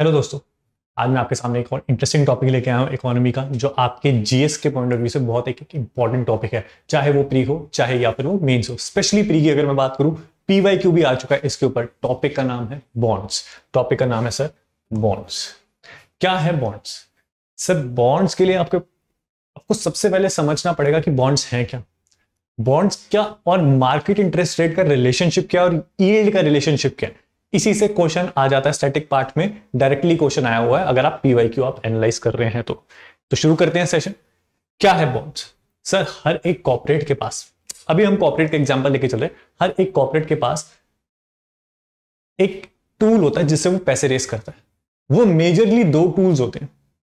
hello दोस्तों आज मैं आपके सामने एक और इंटरेस्टिंग टॉपिक लेके आया हूँ इकोनॉमी का जो आपके जीएस के पॉइंट ऑफ व्यू से बहुत एक इंपॉर्टेंट टॉपिक है चाहे वो प्री हो चाहे या फिर वो मेन्स हो स्पेशली प्री की अगर मैं बात करूँ पीवाई क्यू भी आ चुका है इसके ऊपर टॉपिक का नाम है बॉन्ड्स टॉपिक का नाम है सर बॉन्ड्स क्या है बॉन्ड्स सर बॉन्ड्स के लिए आपके आपको सबसे पहले समझना पड़ेगा कि बॉन्ड्स हैं क्या बॉन्ड्स क्या और मार्केट इंटरेस्ट रेट का रिलेशनशिप क्या और ईल्ड का रिलेशनशिप क्या है इसी से क्वेश्चन आ जाता है स्टैटिक पार्ट में डायरेक्टली क्वेश्चन आया हुआ है अगर आप पीवाई क्यू आप एनालाइज कर रहे हैं तो तो शुरू करते हैं सेशन क्या है बॉन्ड्स सर हर एक कॉपरेट के पास अभी हम कॉपरेट का एग्जाम्पल लेके चल रहे हर एक कॉपरेट के पास एक टूल होता है जिससे वो पैसे रेस करता है वो मेजरली दो टूल्स होते हैं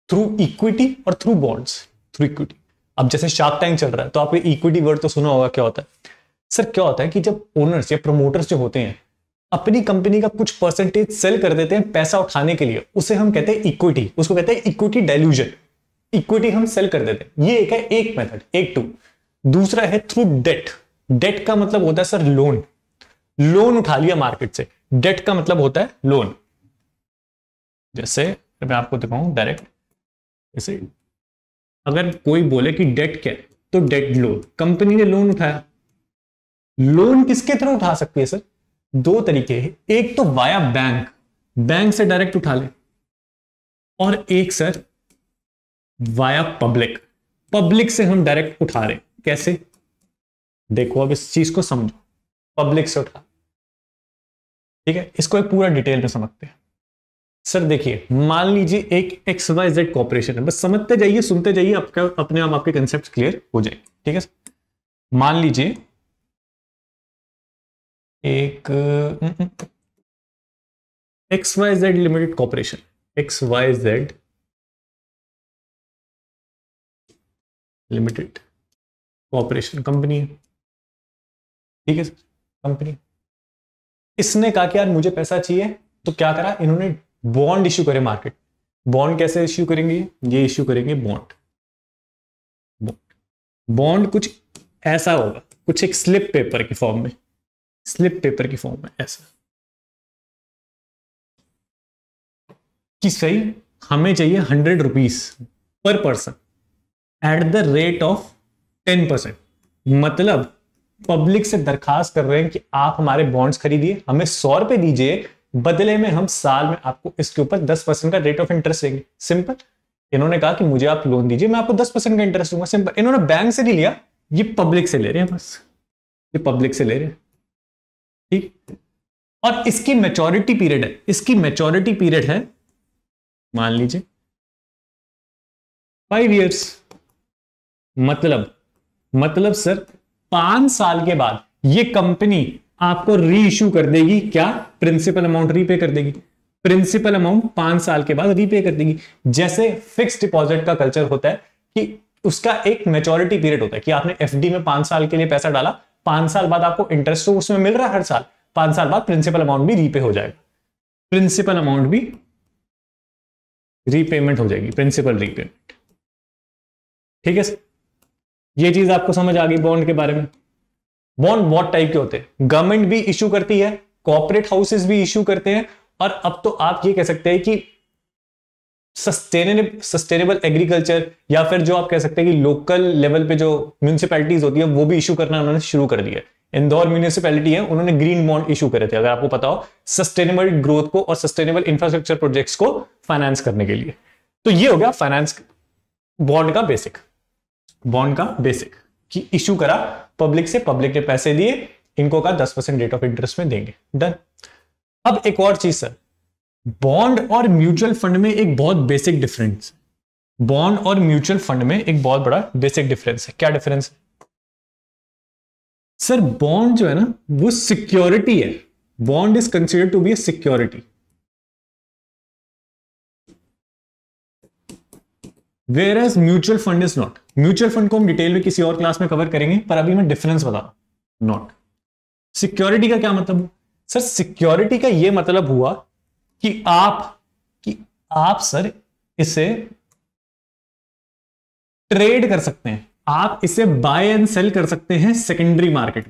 थ्रू इक्विटी और थ्रू बॉन्ड्स थ्रू इक्विटी अब जैसे शार्प टैंक चल रहा है तो आपने इक्विटी वर्ड तो सुना होगा क्या होता है सर क्या होता है कि जब ओनर्स या प्रमोटर्स जो होते हैं अपनी कंपनी का कुछ परसेंटेज सेल कर देते हैं पैसा उठाने के लिए उसे हम कहते हैं इक्विटी उसको कहते हैं इक्विटी डायल्यूजन इक्विटी हम सेल कर देते हैं ये एक है एक मेथड एक टू दूसरा है थ्रू डेट डेट का मतलब होता है सर लोन लोन उठा लिया मार्केट से डेट का मतलब होता है लोन जैसे मैं आपको दिखाऊं डायरेक्ट जैसे अगर कोई बोले कि डेट क्या तो डेट लोन कंपनी ने लोन उठाया लोन किसके थ्रू उठा सकती है सर दो तरीके एक तो वाया बैंक बैंक से डायरेक्ट उठा ले और एक सर वाया पब्लिक पब्लिक से हम डायरेक्ट उठा रहे कैसे देखो अब इस चीज को समझो पब्लिक से उठा ठीक है इसको एक पूरा डिटेल में समझते हैं सर देखिए मान लीजिए एक एक्स वाई जेड कॉपरेशन है बस समझते जाइए सुनते जाइए आपका अपने आप आपके कंसेप्ट क्लियर हो जाए ठीक है मान लीजिए एक X Y Z limited corporation X Y Z limited corporation company ठीक है कंपनी इसने कहा कि यार मुझे पैसा चाहिए तो क्या करा इन्होंने बॉन्ड इश्यू करे मार्केट बॉन्ड कैसे इश्यू करेंगे ये इश्यू करेंगे बॉन्ड बॉन्ड कुछ ऐसा होगा कुछ एक स्लिप पेपर के फॉर्म में स्लिप पेपर की फॉर्म में ऐसा कि सही हमें चाहिए hundred rupees per person at the rate of ten percent मतलब पब्लिक से दरखास्त कर रहे हैं कि आप हमारे बॉन्ड्स खरीदिए हमें सौ रुपए दीजिए बदले में हम साल में आपको इसके ऊपर दस परसेंट का रेट ऑफ इंटरेस्ट देंगे सिंपल इन्होंने कहा कि मुझे आप लोन दीजिए मैं आपको दस परसेंट का इंटरेस्ट दूंगा सिंपल इन्होंने बैंक से नहीं लिया ये पब्लिक से ले रहे हैं बस ये पब्लिक से ले रहे हैं ठीक और इसकी मेचोरिटी पीरियड है इसकी मेचोरिटी पीरियड है मान लीजिए फाइव इयर्स मतलब मतलब सर पांच साल के बाद ये कंपनी आपको रीइश्यू कर देगी क्या प्रिंसिपल अमाउंट रीपे कर देगी प्रिंसिपल अमाउंट पांच साल के बाद रीपे कर देगी जैसे फिक्स डिपॉजिट का कल्चर होता है कि उसका एक मेचोरिटी पीरियड होता है कि आपने एफडी में पांच साल के लिए पैसा डाला पांच साल बाद आपको इंटरेस्ट तो उसमें मिल रहा है हर साल पांच साल बाद प्रिंसिपल अमाउंट भी रीपे हो जाएगा प्रिंसिपल अमाउंट भी रीपेमेंट हो जाएगी प्रिंसिपल रीपेमेंट ठीक है ये चीज आपको समझ आ गई बॉन्ड के बारे में बॉन्ड बहुत टाइप के होते हैं गवर्नमेंट भी इश्यू करती है कॉपरेट हाउसेस भी इश्यू करते हैं और अब तो आप ये कह सकते हैं कि सस्टेनेबल एग्रीकल्चर या फिर जो आप कह सकते हैं कि लोकल लेवल पे जो म्यूनसिपैलिटीज होती है वो भी इशू करना उन्होंने शुरू कर दिया इंदौर म्यूनिसिपैलिटी है उन्होंने ग्रीन बॉन्ड इशू करे थे अगर आपको पता हो सस्टेनेबल ग्रोथ को और सस्टेनेबल इंफ्रास्ट्रक्चर प्रोजेक्ट्स को फाइनेंस करने के लिए तो ये हो गया फाइनेंस बॉन्ड का बेसिक बॉन्ड का बेसिक कि इशू करा पब्लिक से पब्लिक ने पैसे दिए इनको का दस परसेंट रेट ऑफ इंटरेस्ट में देंगे डन अब एक और चीज सर बॉन्ड और म्यूचुअल फंड में एक बहुत बेसिक डिफरेंस बॉन्ड और म्यूचुअल फंड में एक बहुत बड़ा बेसिक डिफरेंस है क्या डिफरेंस सर बॉन्ड जो है ना वो सिक्योरिटी है bond is considered to be a security whereas mutual fund is not mutual fund को हम डिटेल में किसी और क्लास में कवर करेंगे पर अभी मैं डिफरेंस बता नॉट सिक्योरिटी का क्या मतलब सर सिक्योरिटी का यह मतलब हुआ कि आप कि आप सर इसे ट्रेड कर सकते हैं आप इसे बाय एंड सेल कर सकते हैं सेकेंडरी मार्केट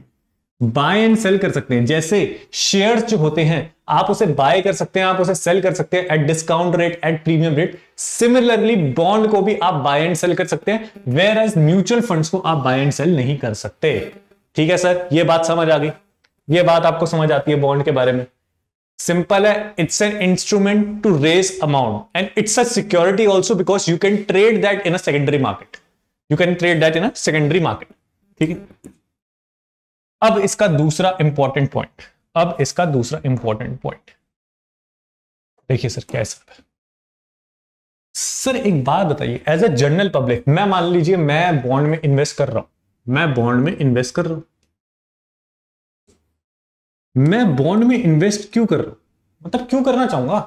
में बाय एंड सेल कर सकते हैं जैसे शेयर जो होते हैं आप उसे बाय कर सकते हैं आप उसे सेल कर सकते हैं at discount rate at premium rate similarly bond को भी आप बाय एंड सेल कर सकते हैं वेर एज म्यूचुअल फंड को आप बाय एंड सेल नहीं कर सकते ठीक है सर यह बात समझ आ गई ये बात आपको समझ आती है बॉन्ड के बारे में सिंपल है it's an instrument to raise amount and it's a security also because you can trade that in a secondary market you can trade that in a secondary market ठीक है अब इसका दूसरा इंपॉर्टेंट पॉइंट अब इसका दूसरा important point देखिए sir क्या है सर सर एक बात बताइए एज ए जनरल पब्लिक मैं मान लीजिए मैं बॉन्ड में इन्वेस्ट कर रहा हूं मैं बॉन्ड में इन्वेस्ट कर रहा हूं मैं बॉन्ड में इन्वेस्ट क्यों कर रहा हूं मतलब क्यों करना चाहूंगा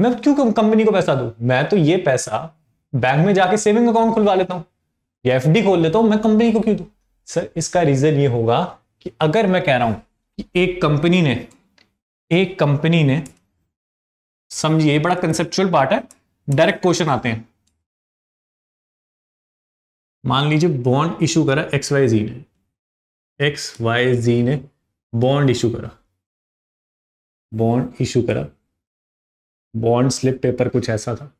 मैं क्यों कंपनी को पैसा दू मैं तो ये पैसा बैंक में जाके सेविंग अकाउंट खुलवा लेता हूं या एफ खोल लेता हूं मैं कंपनी को क्यों दू सर इसका रीजन ये होगा कि अगर मैं कह रहा हूं कि एक कंपनी ने एक कंपनी ने समझिए बड़ा कंसेप्चुअल पार्ट है डायरेक्ट क्वेश्चन आते हैं मान लीजिए बॉन्ड इशू करा एक्स वाई जी ने एक्स वाई जी ने बॉन्ड इशू करा बॉन्ड इशू करा बॉन्ड स्लिप पेपर कुछ ऐसा था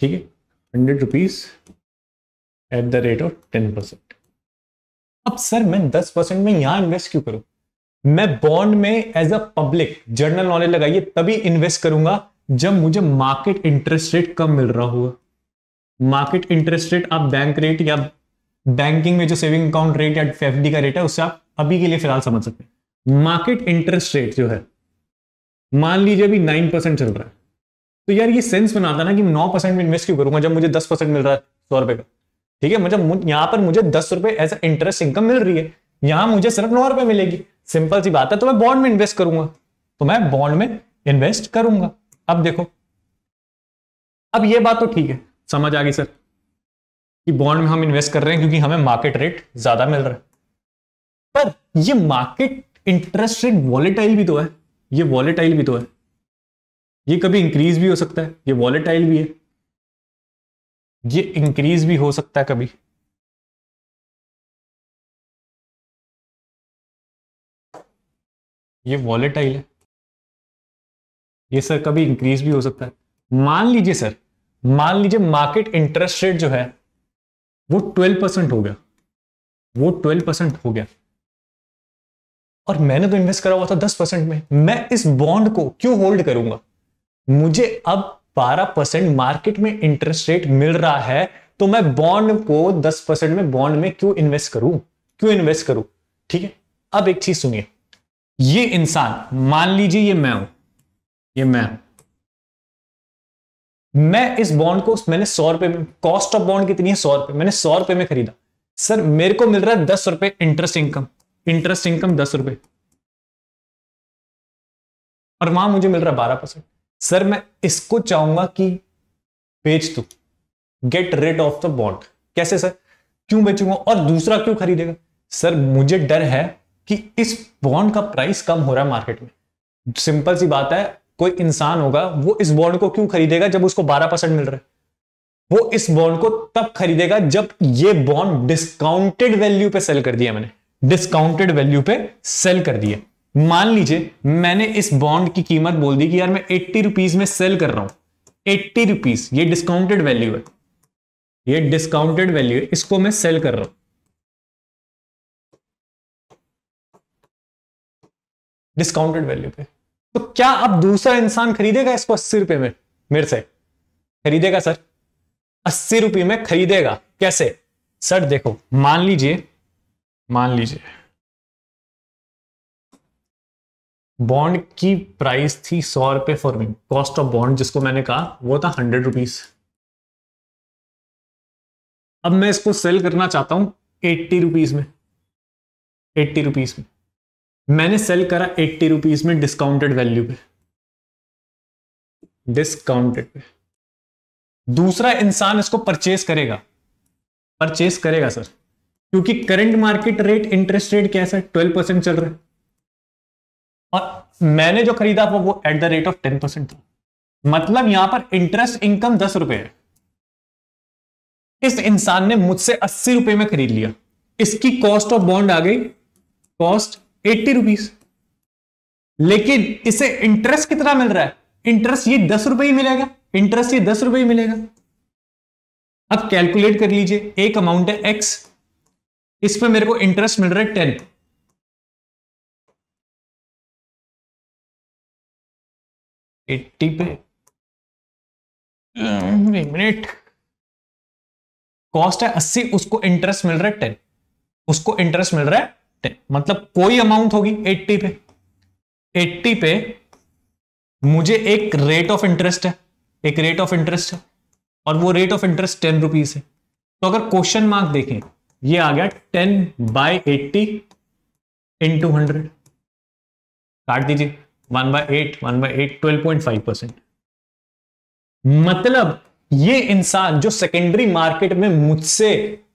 ठीक है hundred rupees at the rate of ten percent अब सर मैं दस परसेंट में यहां इन्वेस्ट क्यों करूं मैं बॉन्ड में as a public general knowledge लगाइए तभी इन्वेस्ट करूंगा जब मुझे मार्केट इंटरेस्ट रेट कम मिल रहा होगा मार्केट इंटरेस्ट रेट आप बैंक रेट या बैंकिंग में जो सेविंग अकाउंट रेट या एफ का रेट है उससे आप अभी के लिए फिलहाल समझ सकते हैं मार्केट इंटरेस्ट रेट जो है मान लीजिए अभी नाइन परसेंट चल रहा है तो यार ये सेंस बनाता ना कि नौ परसेंट में इन्वेस्ट क्यों करूंगा जब मुझे दस परसेंट मिल रहा है सौ रुपए का ठीक है मतलब यहाँ पर मुझे दस रुपए एज इंटरेस्ट इनकम मिल रही है यहां मुझे सिर्फ नौ रुपए मिलेगी सिंपल सी बात है तो मैं बॉन्ड में इन्वेस्ट करूंगा तो मैं बॉन्ड में इन्वेस्ट करूंगा अब देखो अब ये बात तो ठीक है समझ आ गई सर कि बॉन्ड में हम इन्वेस्ट कर रहे हैं क्योंकि हमें मार्केट रेट ज्यादा मिल रहा है पर ये मार्केट इंटरेस्ट रेट वॉलेटाइल भी तो है ये वॉलेटाइल भी तो है ये कभी इंक्रीज भी हो सकता है ये वॉलेटाइल भी है ये इंक्रीज भी हो सकता है कभी ये वॉलेटाइल है ये सर कभी इंक्रीज भी हो सकता है मान लीजिए सर मान लीजिए मार्केट इंटरेस्ट रेट जो है वो ट्वेल्व परसेंट हो गया वो ट्वेल्व परसेंट हो गया और मैंने तो इन्वेस्ट करा हुआ था दस परसेंट में मैं इस बॉन्ड को क्यों होल्ड करूंगा मुझे अब बारह परसेंट मार्केट में इंटरेस्ट रेट मिल रहा है तो मैं बॉन्ड को दस परसेंट में बॉन्ड में क्यों इन्वेस्ट करूं क्यों इन्वेस्ट करूं ठीक है अब एक चीज सुनिए ये इंसान मान लीजिए ये मैं हूं ये मैं हूं मैं इस बॉन्ड को मैंने सौ रुपए में कॉस्ट ऑफ बॉन्ड कितनी है सौ रुपए मैंने सौ रुपए में खरीदा सर मेरे को मिल रहा है दस रुपए इंटरेस्ट इनकम इंटरेस्ट इनकम दस रुपए और वहां मुझे मिल रहा बारह परसेंट सर मैं इसको चाहूंगा कि बेच दू get rid of the bond कैसे सर क्यों बेचूंगा और दूसरा क्यों खरीदेगा सर मुझे डर है कि इस बॉन्ड का प्राइस कम हो रहा है मार्केट में सिंपल सी बात है कोई इंसान होगा वो इस बॉन्ड को क्यों खरीदेगा जब उसको 12 परसेंट मिल रहा है वो इस बॉन्ड को तब खरीदेगा जब ये बॉन्ड डिस्काउंटेड वैल्यू पे सेल कर दिया मैंने डिस्काउंटेड वैल्यू पे सेल कर दिया मान लीजिए मैंने इस बॉन्ड की कीमत बोल दी कि यार मैं एट्टी रुपीज में सेल कर रहा हूं एट्टी रुपीज ये डिस्काउंटेड वैल्यू है ये डिस्काउंटेड वैल्यू है इसको मैं सेल कर रहा हूं डिस्काउंटेड वैल्यू पे तो क्या अब दूसरा इंसान खरीदेगा इसको अस्सी रुपए में मेरे से खरीदेगा सर अस्सी रुपये में खरीदेगा कैसे सर देखो मान लीजिए मान लीजिए बॉन्ड की प्राइस थी सौ रुपए for me cost of bond जिसको मैंने कहा वो था हंड्रेड रुपीज अब मैं इसको सेल करना चाहता हूं एट्टी रुपीज में एट्टी रुपीज में मैंने सेल करा एट्टी रुपीज में डिस्काउंटेड वैल्यू पे डिस्काउंटेड पे दूसरा इंसान इसको परचेस करेगा परचेस करेगा सर क्योंकि current market rate interest rate कैसा है ट्वेल्व परसेंट चल रहा है और मैंने जो खरीदा वो वो at the rate of ten percent था मतलब यहां पर इंटरेस्ट इनकम दस रुपए है इस इंसान ने मुझसे अस्सी रुपए में खरीद लिया इसकी कॉस्ट ऑफ बॉन्ड आ गई कॉस्ट एट्टी रुपीज लेकिन इसे इंटरेस्ट कितना मिल रहा है इंटरेस्ट ये दस रुपए ही मिलेगा इंटरेस्ट ये दस रुपए ही मिलेगा अब कैलकुलेट कर लीजिए एक अमाउंट है एक्स इस पर मेरे को इंटरेस्ट मिल रहा है टेन एट्टी पे एक मिनट कॉस्ट है अस्सी उसको इंटरेस्ट मिल रहा है टेन उसको इंटरेस्ट मिल रहा है मतलब कोई अमाउंट होगी 80 पे 80 पे मुझे एक रेट ऑफ इंटरेस्ट है एक रेट ऑफ इंटरेस्ट है और वो rate of interest ten rupees है तो अगर क्वेश्चन मार्क देखें ये आ गया ten by eighty into hundred काट दीजिए one by eight one by eight twelve point five percent मतलब ये इंसान जो सेकेंडरी मार्केट में मुझसे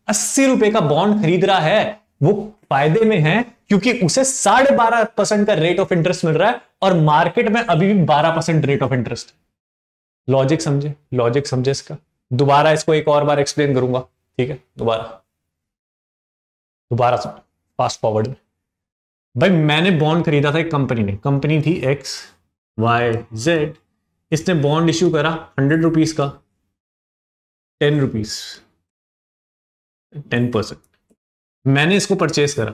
अस्सी रुपए का बॉन्ड खरीद रहा है वो फायदे में है क्योंकि उसे साढ़े बारह परसेंट का रेट ऑफ इंटरेस्ट मिल रहा है और मार्केट में अभी भी बारह percent rate of interest logic समझे लॉजिक समझे इसका दोबारा इसको एक और बार एक्सप्लेन करूंगा ठीक है दोबारा दोबारा समझ फास्ट फॉरवर्ड में भाई मैंने बॉन्ड खरीदा था एक कंपनी ने कंपनी थी एक्स वाई जेड इसने बॉन्ड इश्यू करा हंड्रेड रुपीज का टेन रुपीज टेन परसेंट मैंने इसको परचेस करा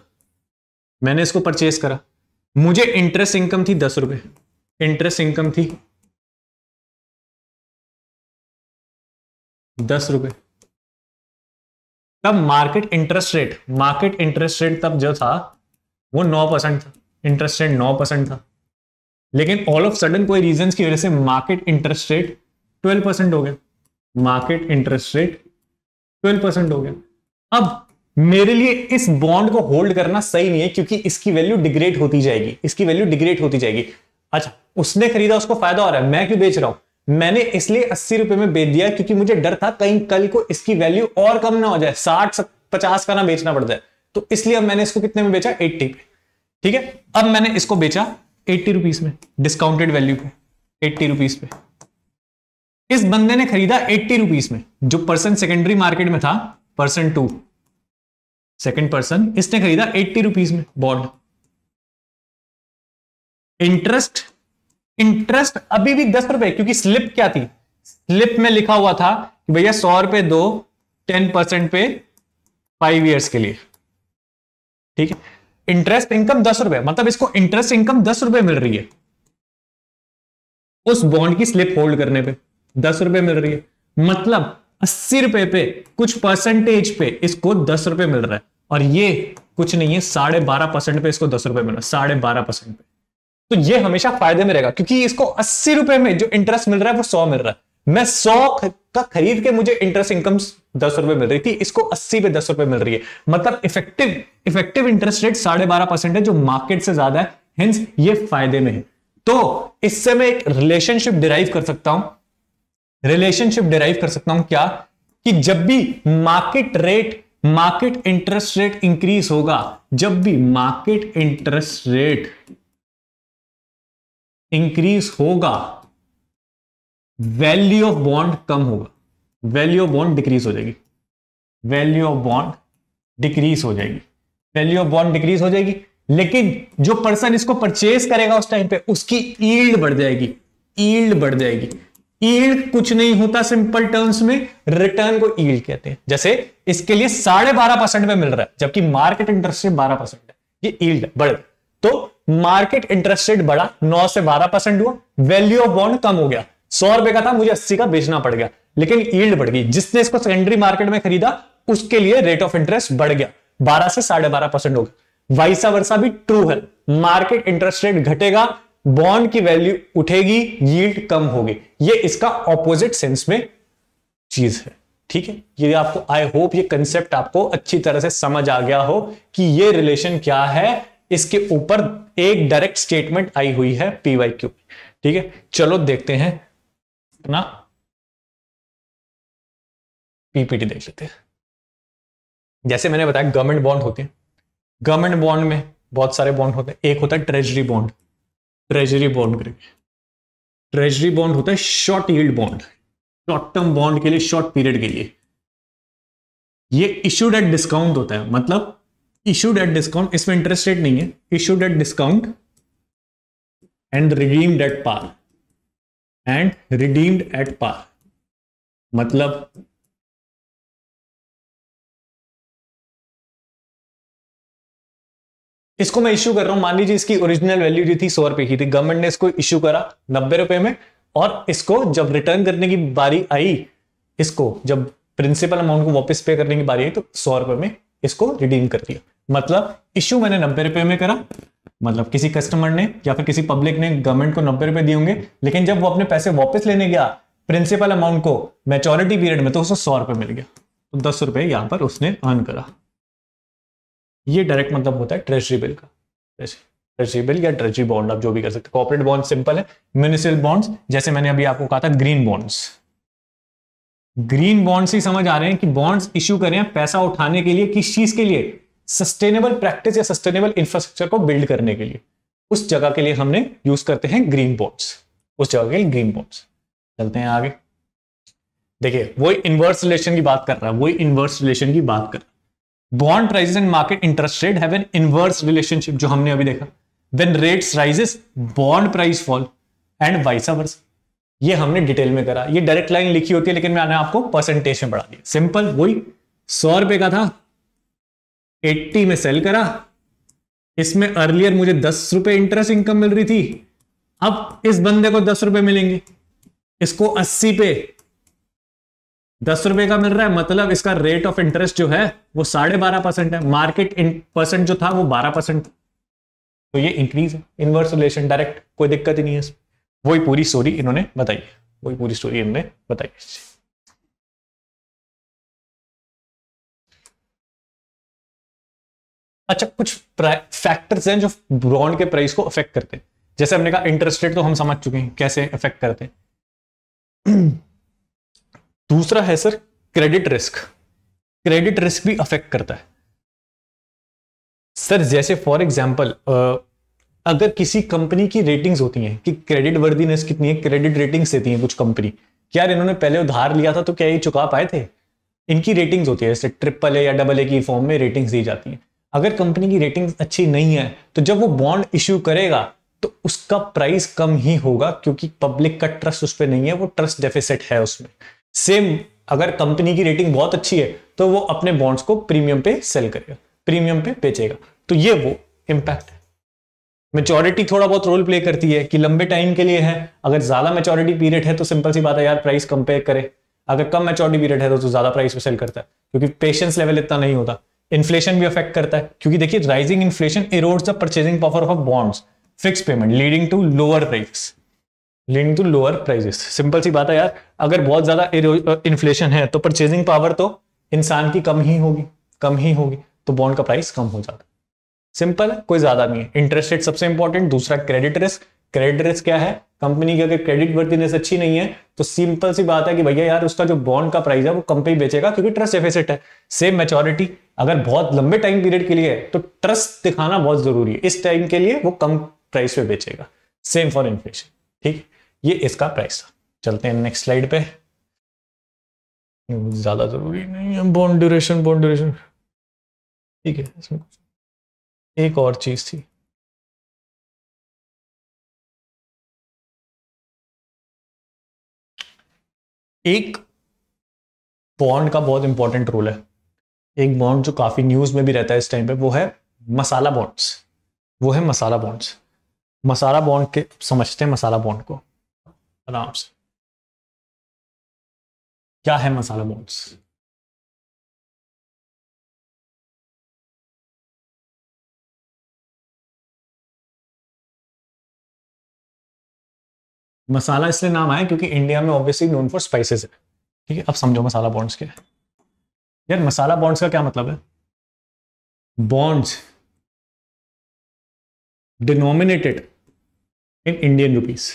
मैंने इसको परचेस करा मुझे इंटरेस्ट इनकम थी दस रुपए इंटरेस्ट इनकम थी दस रुपए तब market interest rate market interest rate तब जो था वो नौ परसेंट था इंटरेस्ट रेट नौ परसेंट था लेकिन ऑल ऑफ सडन कोई रीजन की वजह से market interest rate twelve percent हो गया market interest rate twelve percent हो गया अब मेरे लिए इस बॉन्ड को होल्ड करना सही नहीं है क्योंकि इसकी वैल्यू डिग्रेड होती जाएगी इसकी वैल्यू डिग्रेड होती जाएगी अच्छा उसने खरीदा उसको फायदा हो रहा है मैं क्यों बेच रहा हूं मैंने इसलिए अस्सी रुपए में बेच दिया क्योंकि मुझे डर था कहीं कल को इसकी वैल्यू और कम ना हो जाए साठ पचास का ना बेचना पड़ जाए तो इसलिए अब मैंने इसको कितने में बेचा एट्टी पे ठीक है अब मैंने इसको बेचा एट्टी रुपीज में डिस्काउंटेड वैल्यू पे एट्टी रुपीज पे इस बंदे ने खरीदा एट्टी रुपीज में जो पर्सन सेकेंडरी मार्केट में था पर्सन टू सेकेंड पर्सन इसने खरीदा एट्टी रुपीज में बॉन्ड इंटरेस्ट इंटरेस्ट अभी भी दस रुपए क्योंकि स्लिप क्या थी स्लिप में लिखा हुआ था कि भैया सौ रुपए दो टेन परसेंट पे फाइव इयर्स के लिए ठीक है इंटरेस्ट इनकम दस रुपए मतलब इसको इंटरेस्ट इनकम दस रुपए मिल रही है उस बॉन्ड की स्लिप होल्ड करने पे दस रुपए मिल रही है मतलब अस्सी रुपए पे कुछ परसेंटेज पे इसको दस रुपए मिल रहा है और ये कुछ नहीं है साढ़े बारह परसेंट पे इसको दस रुपए मिल रहा है साढ़े बारह परसेंट पे तो ये हमेशा फायदे में रहेगा क्योंकि इसको अस्सी रुपए में जो इंटरेस्ट मिल रहा है वो सौ मिल रहा है मैं सौ का खरीद के मुझे इंटरेस्ट इनकम दस रुपए मिल रही थी इसको अस्सी पे दस रुपए मिल रही है मतलब इफेक्टिव इफेक्टिव इंटरेस्ट रेट साढ़े बारह परसेंट है जो मार्केट से ज्यादा है हिंस ये फायदे में है तो इससे मैं एक रिलेशनशिप डिराइव कर सकता हूं रिलेशनशिप डिराइव कर सकता हूं क्या कि जब भी market rate market interest rate increase होगा जब भी मार्केट इंटरेस्ट रेट इंक्रीज होगा वैल्यू ऑफ बॉन्ड कम होगा वैल्यू ऑफ बॉन्ड डिक्रीज हो जाएगी वैल्यू ऑफ बॉन्ड डिक्रीज हो जाएगी वैल्यू ऑफ बॉन्ड डिक्रीज हो जाएगी लेकिन जो पर्सन इसको परचेज करेगा उस टाइम पे उसकी ईल्ड बढ़ जाएगी ईल्ड बढ़ जाएगी ईल्ड कुछ नहीं होता सिंपल टर्म्स में रिटर्न को ईल्ड कहते हैं जैसे इसके लिए साढ़े बारह परसेंट में मिल रहा है जबकि मार्केट इंटरेस्ट रेट बारह परसेंट है ये ईल्ड बढ़ तो मार्केट इंटरेस्ट रेट बढ़ा नौ से बारह परसेंट हुआ वैल्यू ऑफ बॉन्ड कम हो गया सौ रुपए का था मुझे अस्सी का बेचना पड़ गया लेकिन ईल्ड बढ़ गई जिसने इसको सेकेंडरी मार्केट में खरीदा उसके लिए रेट ऑफ इंटरेस्ट बढ़ गया बारह से साढ़े बारह परसेंट होगा वाइसा वर्षा भी ट्रू है मार्केट इंटरेस्ट रेट घटेगा बॉन्ड की वैल्यू उठेगी यील्ड कम होगी ये इसका ऑपोजिट सेंस में चीज है ठीक है ये आपको आई होप ये कंसेप्ट आपको अच्छी तरह से समझ आ गया हो कि ये रिलेशन क्या है इसके ऊपर एक डायरेक्ट स्टेटमेंट आई हुई है पीवाई क्यू ठीक है चलो देखते हैं अपना पीपीटी देख लेते हैं जैसे मैंने बताया गवर्नमेंट बॉन्ड होते हैं गवर्नमेंट बॉन्ड में बहुत सारे बॉन्ड होते हैं एक होता है ट्रेजरी बॉन्ड ट्रेजरी बॉन्ड करके ट्रेजरी बॉन्ड होता है short yield bond short term bond के लिए शॉर्ट पीरियड के लिए ये इश्यूड एट डिस्काउंट होता है मतलब इश्यूड एट डिस्काउंट इसमें इंटरेस्ट रेट नहीं है issued at discount and redeemed at par and redeemed at par मतलब इसको मैं इश्यू कर रहा हूं मान लीजिए इसकी ओरिजिनल वैल्यू जो थी सौ रुपए की थी गवर्नमेंट ने इसको इश्यू करा नब्बे रुपए में और इसको जब रिटर्न करने की बारी आई इसको जब प्रिंसिपल अमाउंट को वापस पे करने की बारी आई तो सौ रुपए में इसको रिडीम कर दिया मतलब इश्यू मैंने नब्बे रुपए में करा मतलब किसी कस्टमर ने या फिर किसी पब्लिक ने गवर्नमेंट को नब्बे रुपए दिए होंगे लेकिन जब वो अपने पैसे वापस लेने गया प्रिंसिपल अमाउंट को मेचोरिटी पीरियड में तो उसको सौ रुपए मिल गया तो दस रुपए यहां पर उसने अर्न करा ये डायरेक्ट मतलब होता है ट्रेजरी बिल का ट्रेजरी बिल या ट्रेजरी बॉन्ड आप जो भी कर सकते कॉर्पोरेट बॉन्ड सिंपल है म्यूनिसिपल बॉन्ड्स जैसे मैंने अभी आपको कहा था ग्रीन बॉन्ड्स ग्रीन बॉन्ड्स ही समझ आ रहे हैं कि बॉन्ड्स इश्यू करें पैसा उठाने के लिए किस चीज के लिए सस्टेनेबल प्रैक्टिस या सस्टेनेबल इंफ्रास्ट्रक्चर को बिल्ड करने के लिए उस जगह के लिए हमने यूज करते हैं ग्रीन बॉन्ड्स उस जगह के लिए ग्रीन बॉन्ड्स चलते हैं आगे देखिए वही इन्वर्स रिलेशन की बात कर रहा है वही इन्वर्स रिलेशन की बात कर रहा है bond prices and market interest rate have an inverse relationship जो हमने अभी देखा when rates rises bond price fall and vice versa ये हमने डिटेल में करा ये डायरेक्ट लाइन लिखी होती है लेकिन मैंने आपको परसेंटेज में बढ़ा दिया सिंपल वही सौ रुपए का था 80 में सेल करा इसमें अर्लियर मुझे दस रुपए इंटरेस्ट इनकम मिल रही थी अब इस बंदे को दस रुपए मिलेंगे इसको अस्सी पे दस रुपए का मिल रहा है मतलब इसका रेट ऑफ इंटरेस्ट जो है वो साढ़े बारह परसेंट है मार्केट परसेंट जो था वो बारह परसेंट था तो ये इंक्रीज है इनवर्स रिलेशन डायरेक्ट कोई दिक्कत ही नहीं है वही पूरी स्टोरी इन्होंने बताई वही पूरी स्टोरी इन्होंने बताई अच्छा कुछ फैक्टर्स हैं जो बॉन्ड के प्राइस को अफेक्ट करते हैं जैसे हमने कहा इंटरेस्ट रेट तो हम समझ चुके हैं कैसे अफेक्ट करते हैं दूसरा है sir credit risk credit risk भी अफेक्ट करता है सर जैसे फॉर एग्जाम्पल अगर किसी कंपनी की रेटिंग्स होती हैं कि क्रेडिट वर्दीनेस कितनी है क्रेडिट रेटिंग्स देती हैं कुछ कंपनी क्या इन्होंने पहले उधार लिया था तो क्या ये चुका पाए थे इनकी रेटिंग्स होती है जैसे ट्रिपल ए या डबल ए की फॉर्म में रेटिंग्स दी जाती हैं अगर कंपनी की रेटिंग्स अच्छी नहीं है तो जब वो बॉन्ड इश्यू करेगा तो उसका प्राइस कम ही होगा क्योंकि पब्लिक का ट्रस्ट उस पर नहीं है वो ट्रस्ट डेफिसिट है उसमें सेम अगर कंपनी की रेटिंग बहुत अच्छी है तो वो अपने बॉन्ड्स को प्रीमियम पे सेल करेगा प्रीमियम पे बेचेगा तो ये वो इम्पैक्ट है मेचोरिटी थोड़ा बहुत रोल प्ले करती है कि लंबे टाइम के लिए है अगर ज्यादा मेचोरिटी पीरियड है तो सिंपल सी बात है यार प्राइस कंपेयर करे अगर कम मेचोरिटी पीरियड है तो तो ज्यादा प्राइस पे सेल करता है क्योंकि पेशेंस लेवल इतना नहीं होता इन्फ्लेशन भी अफेक्ट करता है क्योंकि देखिए rising inflation erodes the purchasing power of bonds fix payment leading to lower price leading to lower prices simple सी बात है यार अगर बहुत ज्यादा इन्फ्लेशन है तो परचेजिंग पावर तो इंसान की कम ही होगी कम ही होगी तो बॉन्ड का प्राइस कम हो जाता सिंपल कोई ज्यादा नहीं है इंटरेस्ट रेट सबसे इंपॉर्टेंट दूसरा क्रेडिट रिस्क क्रेडिट रिस्क क्या है कंपनी की अगर क्रेडिट वर्दीनेस अच्छी नहीं है तो सिंपल सी बात है कि भैया यार उसका जो बॉन्ड का प्राइस है वो कंपनी बेचेगा क्योंकि ट्रस्ट डेफिसिट है सेम मेचोरिटी अगर बहुत लंबे टाइम पीरियड के लिए है तो ट्रस्ट दिखाना बहुत जरूरी है इस टाइम के लिए वो कम प्राइस पे बेचेगा सेम फॉर इन्फ्लेशन ठीक ये इसका प्राइस था चलते हैं नेक्स्ट स्लाइड पे ज़्यादा ज़रूरी नहीं है बॉन्ड ड्यूरेशन बॉन्ड ड्यूरेशन ठीक है एक और चीज़ थी एक बॉन्ड का बहुत इंपॉर्टेंट रोल है एक बॉन्ड जो काफ़ी न्यूज़ में भी रहता है इस टाइम पे वो है मसाला बॉन्ड्स वो है मसाला बॉन्ड्स मसाला बॉन्ड के समझते हैं मसाला बॉन्ड को आराम से क्या है मसाला मोड्स मसाला इसलिए नाम आया क्योंकि इंडिया में ऑब्वियसली नोन फॉर स्पाइसेस है ठीक है अब समझो मसाला बॉन्ड्स क्या है यार मसाला बॉन्ड्स का क्या मतलब है bonds denominated in Indian rupees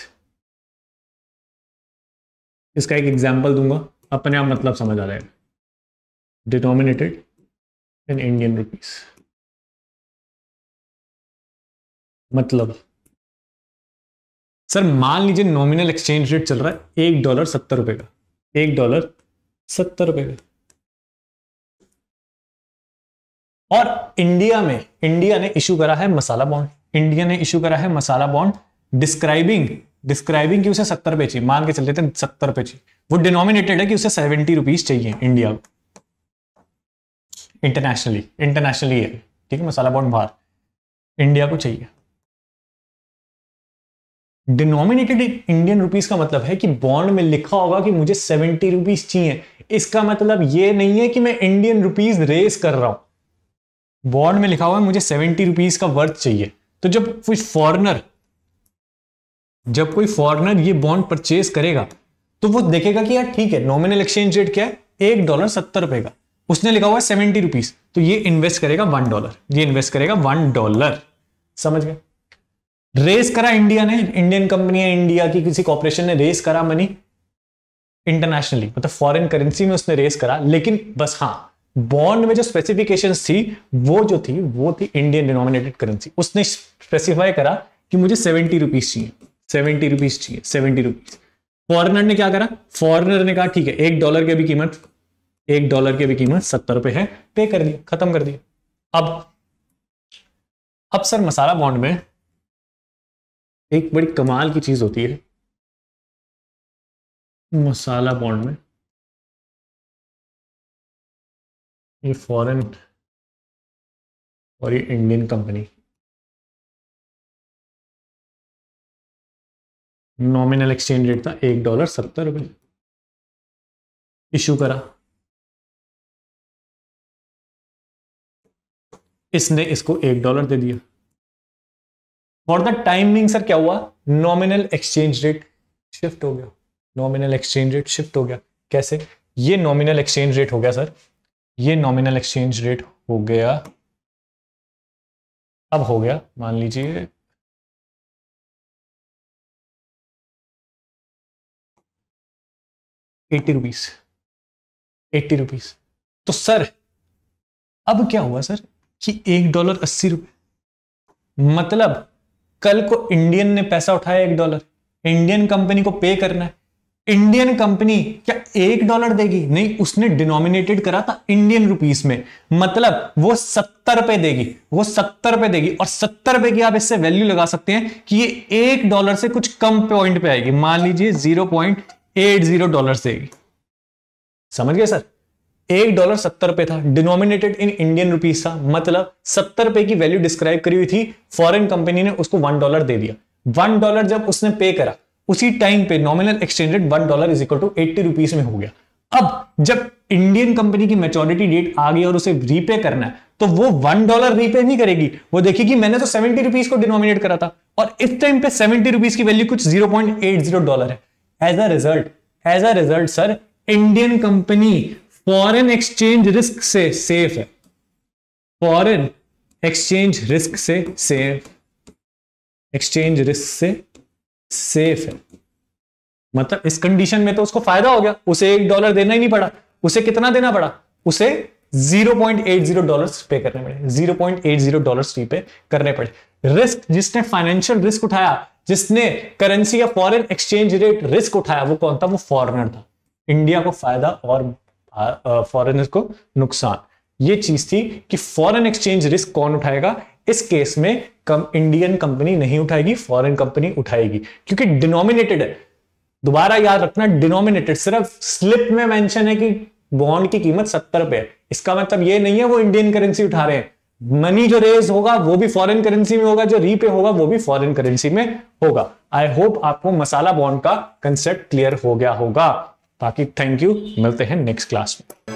इसका एक एग्जाम्पल दूंगा अपने आप मतलब समझ आ जाएगा डिनोमिनेटेड इन इंडियन रुपीस मतलब सर मान लीजिए नॉमिनल एक्सचेंज रेट चल रहा है एक डॉलर सत्तर रुपए का एक डॉलर सत्तर रुपए का और इंडिया में इंडिया ने इशू करा है मसाला बॉन्ड इंडिया ने इशू करा है मसाला बॉन्ड डिस्क्राइबिंग डिस्क्राइबिंग की उसे सत्तर रुपए चाहिए मान के चल रहे थे सत्तर रुपए चाहिए वो डिनोमिनेटेड है कि उसे सेवेंटी रुपीज चाहिए इंडिया इंटरनेशनली इंटरनेशनली है ठीक है मसाला बॉन्ड बाहर इंडिया को चाहिए डिनोमिनेटेड इंडियन रुपीज का मतलब है कि बॉन्ड में लिखा होगा कि मुझे सेवेंटी रुपीज चाहिए इसका मतलब ये नहीं है कि मैं इंडियन रुपीज रेस कर रहा हूं बॉन्ड में लिखा हुआ है मुझे सेवेंटी रुपीज का वर्थ चाहिए तो जब कुछ फॉरनर जब कोई फॉरनर ये बॉन्ड परचेज करेगा तो वो देखेगा कि यार ठीक है नॉमिनल एक्सचेंज रेट क्या है एक डॉलर सत्तर रुपए का उसने लिखा हुआ है सेवेंटी रुपीज तो ये इन्वेस्ट करेगा वन डॉलर ये इन्वेस्ट करेगा वन डॉलर समझ गए रेस करा इंडिया ने इंडियन कंपनी इंडिया की किसी कॉपोरेशन ने रेस करा मनी इंटरनेशनली मतलब फॉरेन करेंसी में उसने रेस करा लेकिन बस हाँ बॉन्ड में जो स्पेसिफिकेशंस थी वो जो थी वो थी इंडियन डिनोमिनेटेड करेंसी उसने स्पेसिफाई करा कि मुझे सेवेंटी रुपीज चाहिए सेवेंटी रुपीज चाहिए सेवेंटी रुपीज फॉरनर ने क्या करा फॉरनर ने कहा ठीक है एक डॉलर की भी कीमत एक डॉलर की भी कीमत सत्तर रुपए है पे कर दिया खत्म कर दिया अब अब सर मसाला बॉन्ड में एक बड़ी कमाल की चीज होती है मसाला बॉन्ड में ये फॉरेन और ये Indian company nominal exchange rate था एक डॉलर सत्तर रुपये इशू करा इसने इसको एक डॉलर दे दिया फॉर द टाइमिंग सर क्या हुआ नॉमिनल एक्सचेंज रेट शिफ्ट हो गया नॉमिनल एक्सचेंज रेट शिफ्ट हो गया कैसे ये नॉमिनल एक्सचेंज रेट हो गया सर ये नॉमिनल एक्सचेंज रेट हो गया अब हो गया मान लीजिए एट्टी रुपीज एट्टी रुपीज तो सर अब क्या हुआ सर कि एक डॉलर अस्सी रुपए मतलब कल को इंडियन ने पैसा उठाया एक डॉलर इंडियन कंपनी को पे करना है इंडियन कंपनी क्या एक डॉलर देगी नहीं उसने डिनोमिनेटेड करा था इंडियन रुपीस में मतलब वो सत्तर पे देगी वो सत्तर रुपए देगी और सत्तर रुपए की आप इससे वैल्यू लगा सकते हैं कि ये एक डॉलर से कुछ कम पॉइंट पे आएगी मान लीजिए zero point eight zero dollar देगी समझ गए सर एक डॉलर सत्तर रुपए था डिनोमिनेटेड इन इंडियन रुपीज था मतलब सत्तर रुपए की वैल्यू डिस्क्राइब करी हुई थी फॉरेन कंपनी ने उसको वन डॉलर दे दिया वन डॉलर जब उसने पे करा उसी टाइम पे nominal exchange rate one dollar is equal to eighty rupees में हो गया अब जब इंडियन कंपनी की मेचोरिटी डेट आ गई और उसे रीपे करना है तो वो वन डॉलर रीपे नहीं करेगी वो देखेगी मैंने तो सेवेंटी रुपीज को डिनोमिनेट करा था और इस टाइम पे सेवेंटी रुपीज की वैल्यू कुछ zero point eight zero dollar है as a result as a result sir Indian company foreign exchange risk से सेफ है फॉरेन एक्सचेंज रिस्क से सेफ एक्सचेंज रिस्क से सेफ है मतलब इस कंडीशन में तो उसको फायदा हो गया उसे एक डॉलर देना ही नहीं पड़ा उसे कितना देना पड़ा उसे 0.80 डॉलर्स पे करने पड़े 0.80 डॉलर्स फी पे करने पड़े रिस्क जिसने फाइनेंशियल रिस्क उठाया जिसने करेंसी या फॉरेन एक्सचेंज रेट रिस्क उठाया वो कौन था वो फॉरेनर था इंडिया को फायदा और फॉरेनर को नुकसान ये चीज थी कि फॉरेन एक्सचेंज रिस्क कौन उठाएगा इस केस में कम इंडियन कंपनी नहीं उठाएगी फॉरेन कंपनी उठाएगी क्योंकि डिनोमिनेटेड है दोबारा याद रखना डिनोमिनेटेड सिर्फ स्लिप में मेंशन है कि बॉन्ड की कीमत सत्तर रुपए है इसका मतलब ये नहीं है वो इंडियन करेंसी उठा रहे हैं मनी जो रेज होगा वो भी फॉरेन करेंसी में होगा जो रीपे होगा वो भी फॉरेन करेंसी में होगा आई होप आपको मसाला बॉन्ड का कंसेप्ट क्लियर हो गया होगा बाकी थैंक यू मिलते हैं नेक्स्ट क्लास में